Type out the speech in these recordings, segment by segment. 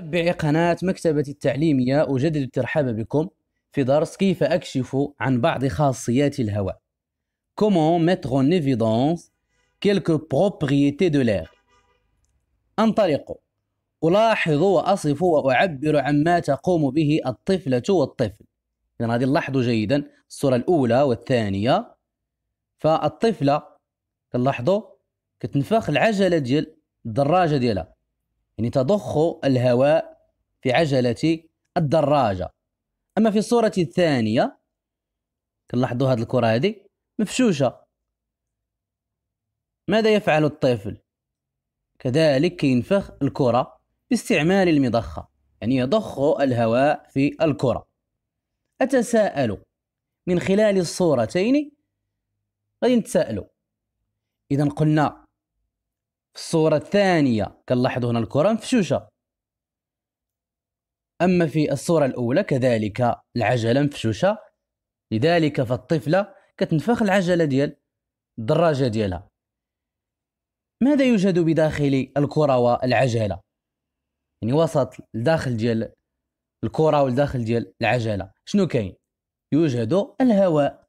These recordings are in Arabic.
تابعي قناة مكتبة التعليمية أجدد الترحاب بكم في درس كيف أكشف عن بعض خاصيات الهواء. Comment mettre en évidence quelques propriétés de l'air. أنطلق. ألاحظ وأصف وأعبر عما تقوم به الطفلة والطفل. إذا غادي نلاحظوا جيدا الصورة الأولى والثانية. فالطفلة كنلاحظوا كتنفخ العجلة ديال الدراجة ديالها. يعني تضخ الهواء في عجلة الدراجة أما في الصورة الثانية كنلاحظوا هذه الكرة هذه مفشوشة ماذا يفعل الطفل؟ كذلك كينفخ الكرة باستعمال المضخة يعني يضخ الهواء في الكرة أتساءل من خلال الصورتين غادي نتساءلوا إذا قلنا الصورة الثانية كنلاحظوا هنا الكرة مفشوشة أما في الصورة الأولى كذلك العجلة مفشوشة لذلك فالطفلة كتنفخ العجلة ديال الدراجة ديالها ماذا يوجد بداخل الكرة والعجلة يعني وسط الداخل ديال الكرة والداخل ديال العجلة شنو كاين يوجد الهواء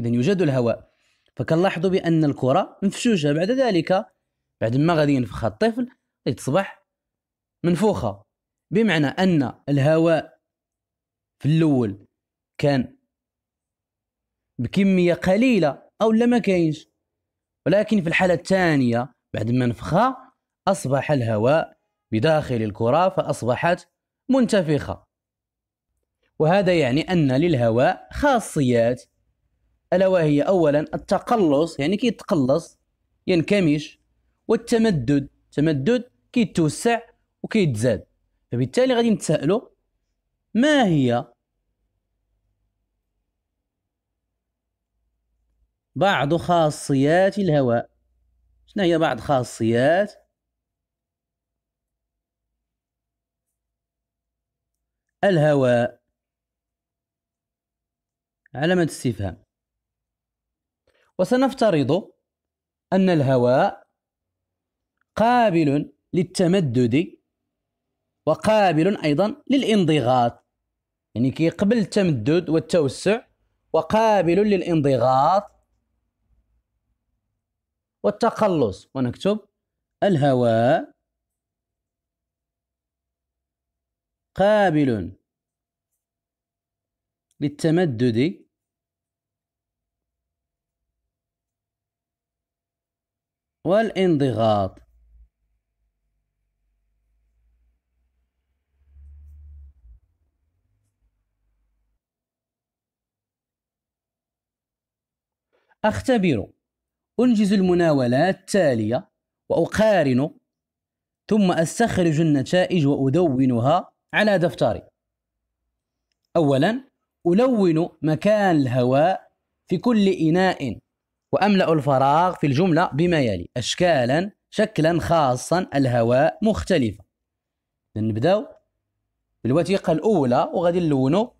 إذا يوجد الهواء فكنلاحظوا بأن الكرة مفشوشة بعد ذلك بعد ما غادي ينفخها الطفل غادي تصبح منفوخه بمعنى ان الهواء في الاول كان بكميه قليله او لا ما كاينش ولكن في الحاله الثانيه بعد ما نفخها اصبح الهواء بداخل الكره فاصبحت منتفخه وهذا يعني ان للهواء خاصيات الا وهي اولا التقلص يعني كيتقلص ينكمش والتمدد التمدد كيتوسع وكيتزاد فبالتالي غادي نتسائلوا ما هي بعض خاصيات الهواء شنو هي بعض خاصيات الهواء علامة استفهام وسنفترض أن الهواء قابل للتمدد وقابل أيضا للانضغاط يعني كيقبل التمدد والتوسع وقابل للانضغاط والتقلص ونكتب الهواء قابل للتمدد والانضغاط أختبر أنجز المناولات التالية وأقارن ثم أستخرج النتائج وأدونها على دفتري أولا ألون مكان الهواء في كل إناء وأملأ الفراغ في الجملة بما يلي أشكالا شكلا خاصا الهواء مختلفة نبداو بالوثيقة الأولى وغادي نلونو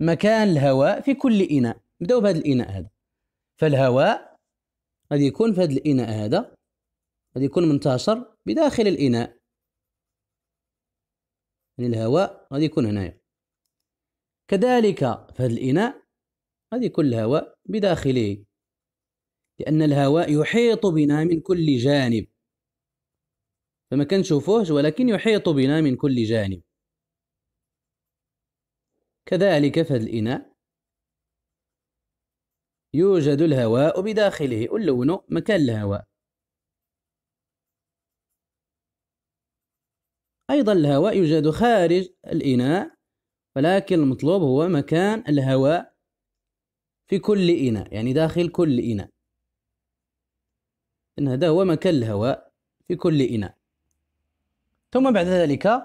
مكان الهواء في كل إناء نبداو بهذا الاناء هذا فالهواء غادي يكون في هذا الاناء هذا غادي يكون منتشر بداخل الاناء يعني الهواء غادي يكون هنايا كذلك في هذا الاناء غادي يكون الهواء بداخله لان الهواء يحيط بنا من كل جانب فما كنشوفوهش ولكن يحيط بنا من كل جانب كذلك في هذا الاناء يوجد الهواء بداخله اللون مكان الهواء أيضا الهواء يوجد خارج الإناء ولكن المطلوب هو مكان الهواء في كل إناء يعني داخل كل إناء إن هذا هو مكان الهواء في كل إناء ثم بعد ذلك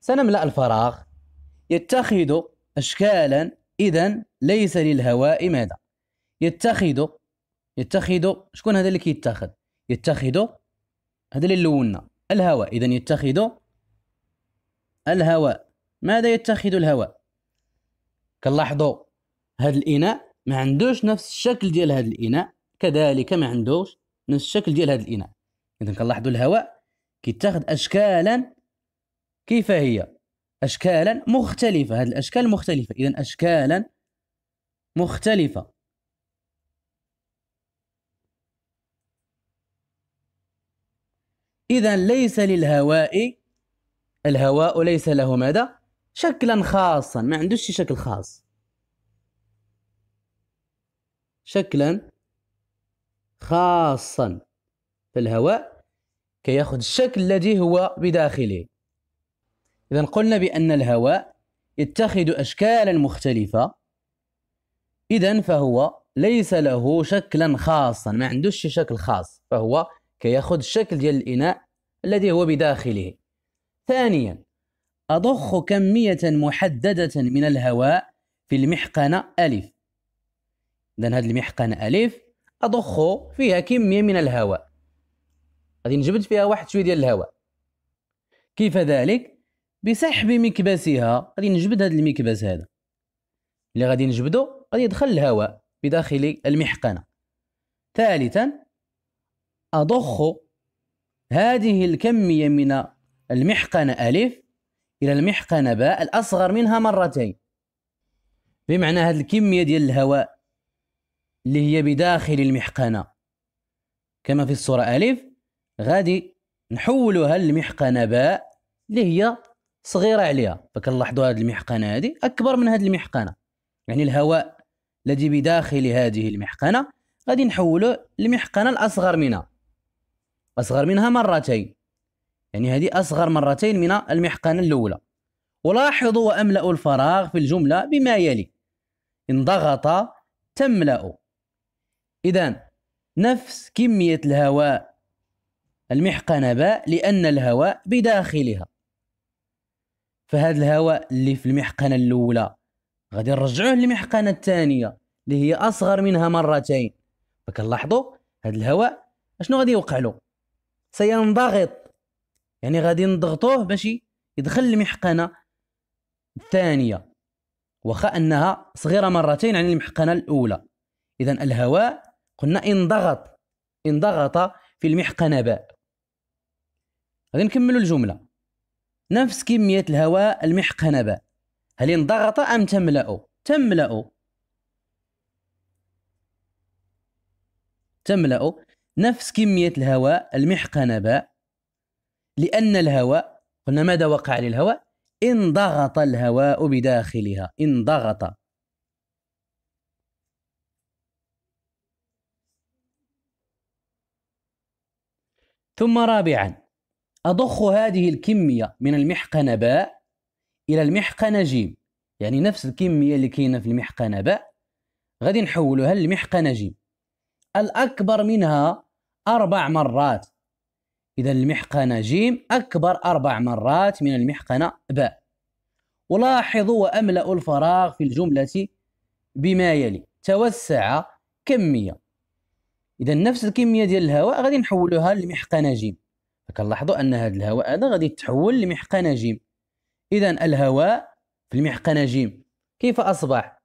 سنملأ الفراغ يتخذ أشكالا إذا ليس للهواء ماذا يتخذوا يتخذوا شكون هذا اللي كيتخذ يتخذوا هذا اللي لونا الهواء اذا يتخذوا الهواء ماذا يتخذ الهواء كنلاحظوا هذا الاناء ما عندوش نفس الشكل ديال هذا الاناء كذلك ما عندوش نفس الشكل ديال هذا الاناء اذا كنلاحظوا الهواء كيتخذ اشكالا كيف هي اشكالا مختلفه هذه الاشكال مختلفه اذا اشكالا مختلفه إذا ليس للهواء الهواء ليس له ماذا؟ شكلا خاصا ما عندوش شكل خاص شكلا خاصا فالهواء كياخذ الشكل الذي هو بداخله إذا قلنا بأن الهواء يتخذ أشكالا مختلفة إذا فهو ليس له شكلا خاصا ما عندوش شكل خاص فهو ياخذ الشكل ديال الإناء الذي هو بداخله ثانيا أضخ كمية محددة من الهواء في المحقنة ألف إذا هذه المحقنة ألف أضخ فيها كمية من الهواء غادي نجبد فيها واحد شوية ديال الهواء كيف ذلك بسحب مكبسها غادي نجبد هذا المكبس هذا اللي غادي نجبدو غادي يدخل الهواء بداخل المحقنة ثالثا أضخ هذه الكمية من المحقنة ألف إلى المحقنة باء الأصغر منها مرتين بمعنى هذه الكمية ديال الهواء اللي هي بداخل المحقنة كما في الصورة ألف غادي نحولها للمحقنة باء اللي هي صغيرة عليها فكنلاحظوا هذه المحقنة هذه أكبر من هذه المحقنة يعني الهواء الذي بداخل هذه المحقنة غادي نحوله للمحقنة الأصغر منها أصغر منها مرتين يعني هذه أصغر مرتين من المحقنة الأولى ولاحظوا وأملأوا الفراغ في الجملة بما يلي إن ضغط تملأ إذا نفس كمية الهواء المحقنة باء لأن الهواء بداخلها فهذا الهواء اللي في المحقنة الأولى غادي نرجعوه للمحقنة الثانية اللي هي أصغر منها مرتين فكنلاحظوا هذا الهواء اشنو غادي يوقع له سينضغط يعني غادي نضغطوه باش يدخل المحقنه الثانيه وخا انها صغيره مرتين عن المحقنه الاولى اذا الهواء قلنا انضغط انضغط في المحقنه باء غادي نكملوا الجمله نفس كميه الهواء المحقنه باء هل انضغط ام تملا تملا تملا نفس كمية الهواء المحقنة باء لأن الهواء قلنا ماذا وقع للهواء إن ضغط الهواء بداخلها إن ضغط ثم رابعا أضخ هذه الكمية من المحقنة باء إلى المحقنة جيم يعني نفس الكمية اللي كاينة في المحقنة باء غادي نحولوها للمحقنة جيم الأكبر منها أربع مرات إذا المحقنة جيم أكبر أربع مرات من المحقنة باء ولاحظوا وأملأ الفراغ في الجملة بما يلي توسع كمية إذا نفس الكمية ديال الهواء غادي نحولوها لمحقنة جيم فكنلاحظوا أن هذا الهواء هذا غادي يتحول لمحقنة جيم إذا الهواء في المحقنة جيم كيف أصبح؟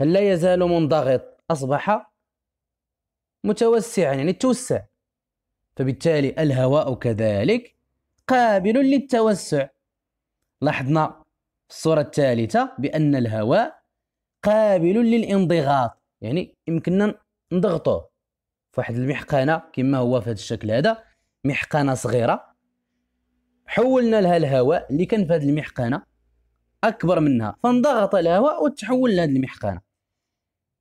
هل لا يزال منضغط؟ أصبح متوسعا يعني توسع فبالتالي الهواء كذلك قابل للتوسع لاحظنا في الصورة الثالثة بأن الهواء قابل للانضغاط يعني يمكننا نضغطوه فواحد المحقنة كما هو في هذا الشكل هذا محقنة صغيرة حولنا لها الهواء اللي كان في هذه المحقنة أكبر منها فانضغط الهواء وتحول لهذه المحقنة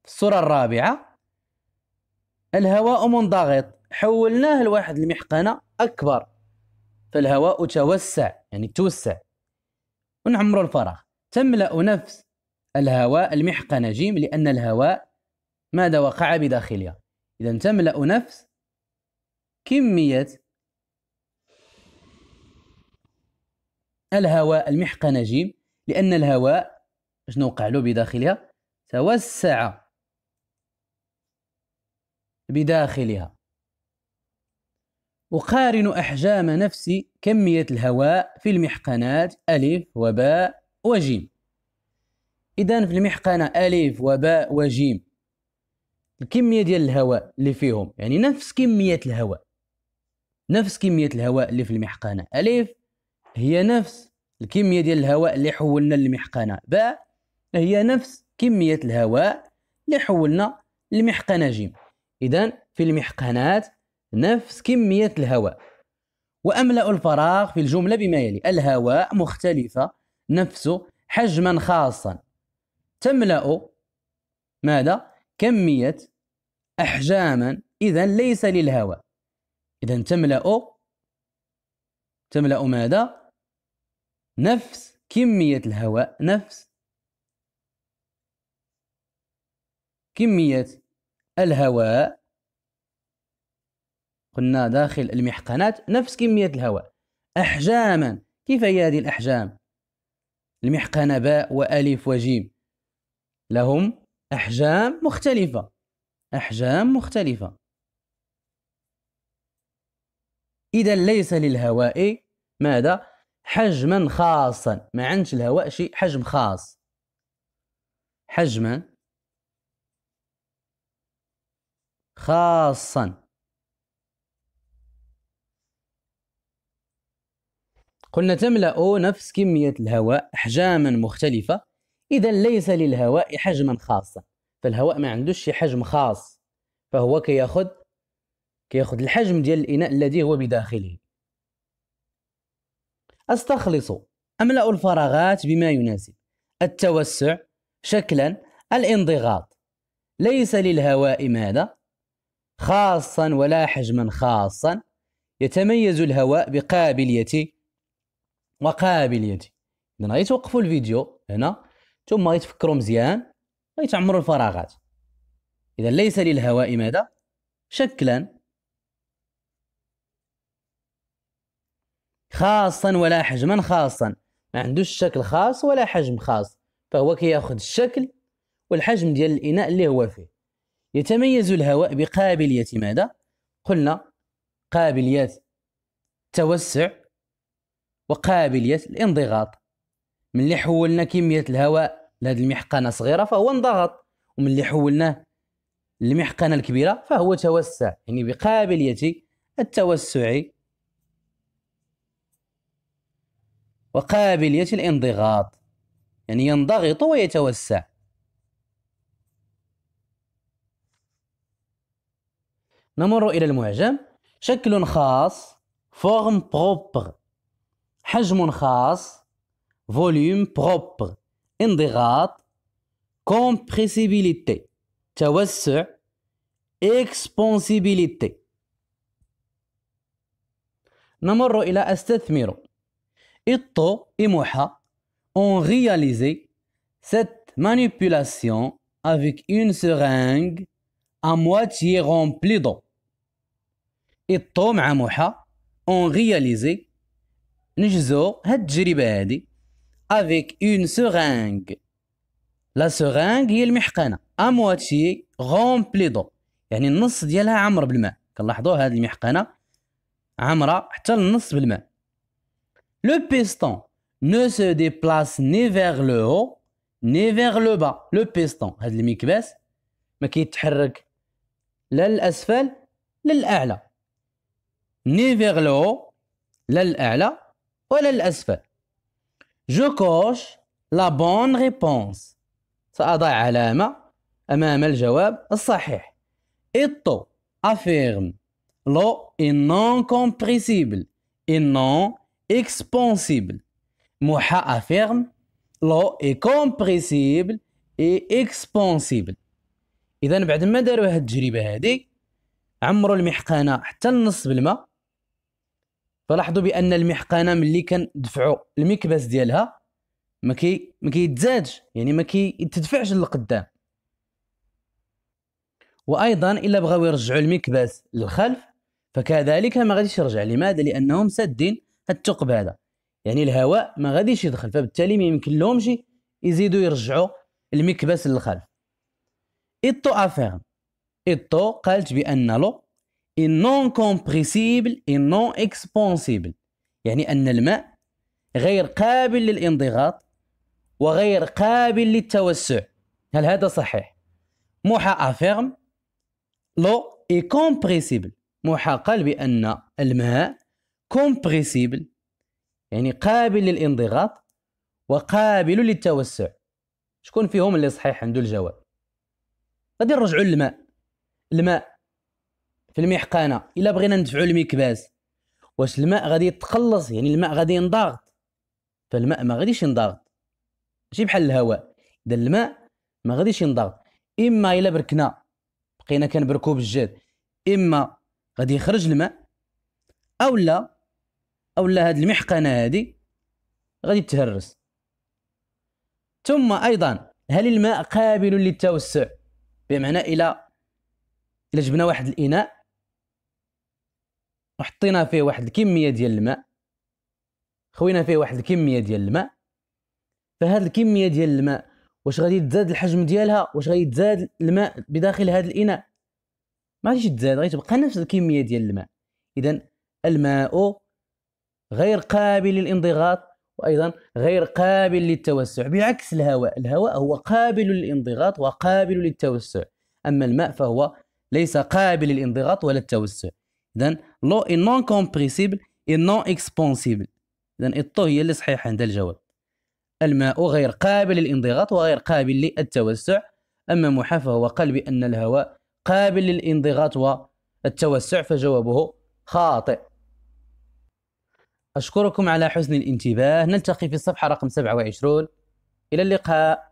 في الصورة الرابعة الهواء منضغط حولناه لواحد المحقنه اكبر فالهواء توسع يعني توسع ونعمر الفراغ تملا نفس الهواء المحقنه جيم لان الهواء ماذا وقع بداخلها اذا تملا نفس كميه الهواء المحقنه جيم لان الهواء شنو وقع له بداخلها توسع بداخلها أقارن أحجام نفسي كمية الهواء في المحقنات ألف وباء وجيم إذا في المحقنة ألف وباء وجيم الكمية ديال الهواء اللي فيهم يعني نفس كمية الهواء نفس كمية الهواء اللي في المحقنة ألف هي نفس الكمية ديال الهواء اللي حولنا للمحقنة باء هي نفس كمية الهواء اللي حولنا للمحقنة جيم إذا في المحقنات نفس كمية الهواء وأملأ الفراغ في الجملة بما يلي الهواء مختلفة نفسه حجما خاصا تملأ ماذا؟ كمية أحجاما إذا ليس للهواء إذا تملأ تملأ ماذا؟ نفس كمية الهواء نفس كمية الهواء قلنا داخل المحقنات نفس كمية الهواء أحجاما كيف هي هذه الأحجام؟ المحقنة باء وألف وجيم لهم أحجام مختلفة أحجام مختلفة إذا ليس للهواء ماذا؟ حجما خاصا ما عندش الهواء شيء حجم خاص حجما خاصا قلنا تملأ نفس كمية الهواء أحجاما مختلفة إذا ليس للهواء حجما خاصا فالهواء ما عندوش شي حجم خاص فهو كياخذ كياخذ الحجم ديال الإناء الذي هو بداخله استخلص أملأ الفراغات بما يناسب التوسع شكلا الانضغاط ليس للهواء ماذا خاصا ولا حجما خاصا يتميز الهواء بقابلية وقابليتي اذا غيتوقفوا الفيديو هنا ثم غيتفكروا مزيان غيتعمروا الفراغات اذا ليس للهواء ماذا شكلا خاصا ولا حجما خاصا ما عندوش شكل خاص ولا حجم خاص فهو كياخذ الشكل والحجم ديال الاناء اللي هو فيه يتميز الهواء بقابليه ماذا قلنا قابليه توسع وقابلية الانضغاط من اللي حولنا كمية الهواء لهذه المحقنة صغيرة فهو انضغط ومن اللي حولناه للمحقنة الكبيرة فهو توسع يعني بقابلية التوسع وقابلية الانضغاط يعني ينضغط ويتوسع نمر إلى المعجم شكل خاص فورم بروبر Hajmon volume propre. Indirat, compressibilité. Tchawassu, expansibilité. Namoro ila estetmiro. Ito et Moha ont réalisé cette manipulation avec une seringue à moitié remplie d'eau. Ito et Moha ont réalisé. نجزو هاد التجربه هادي افيك اون سورينغ لا سورينغ هي المحقنه ا مواتي غومبلي دو يعني النص ديالها عامر بالماء كنلاحظوا هاد المحقنه عامره حتى النص بالماء لو بيستون نو se déplace ني فيغ لو هو ني فيغ لو با لو بيستون هاد المكباس ما كيتحرك لا للاسفل لا للاعلى ني فيغ لو لا للاعلى ولا الأسفل جو كوش لا بون ريبونس سأضع علامة أمام الجواب الصحيح إطو أفيرم لو إن نون كومبريسيبل إن نون إكسبونسيبل موحا أفيرم لو إي كومبريسيبل إي إكسبونسيبل إذا بعد ما داروا هاد التجربة هادي عمروا المحقانة حتى النص بالماء فلاحظوا بان المحقنه ملي كندفعوا المكبس ديالها ما كي ما كيتزادش يعني ما كيتدفعش للقدام وايضا الا بغاو يرجعوا المكبس للخلف فكذلك ما غاديش يرجع لماذا لانهم سادين الثقب هذا يعني الهواء ما غاديش يدخل فبالتالي ما يمكن لهمش يزيدوا يرجعوا المكبس للخلف افير اي تو قالت بان لو non compressible et non expansible يعني أن الماء غير قابل للانضغاط وغير قابل للتوسع هل هذا صحيح؟ موحى أفيرم لو اي كومبريسيبل موحى قال بأن الماء كومبريسيبل يعني قابل للانضغاط وقابل للتوسع شكون فيهم اللي صحيح عنده الجواب غادي نرجعوا للماء الماء في المحقنه الا بغينا ندفعوا المكباس واش الماء غادي يتقلص يعني الماء غادي ينضغط فالماء ما غاديش ينضغط ماشي بحال الهواء اذا الماء ما غاديش ينضغط اما الا بركنا بقينا كنبركو بالجد اما غادي يخرج الماء اولا اولا هاد المحقنه هادي غادي تهرس ثم ايضا هل الماء قابل للتوسع بمعنى الى الى جبنا واحد الاناء وحطينا فيه واحد الكميه ديال الماء خوينا فيه واحد الكميه ديال الماء فهاد الكميه ديال الماء واش غادي يتزاد الحجم ديالها واش غادي يتزاد الماء بداخل هذا الاناء ما غاديش يتزاد غادي تبقى نفس الكميه ديال الماء اذا الماء غير قابل للانضغاط وايضا غير قابل للتوسع بعكس الهواء الهواء هو قابل للانضغاط وقابل للتوسع اما الماء فهو ليس قابل للانضغاط ولا التوسع إذن لو اي نون كومبريسيبل اي نون اكسبونسيبل إذن الطو هي اللي صحيحه عند الجواب الماء غير قابل للانضغاط وغير قابل للتوسع اما محا فهو قال بان الهواء قابل للانضغاط والتوسع فجوابه خاطئ أشكركم على حسن الانتباه نلتقي في الصفحة رقم 27 إلى اللقاء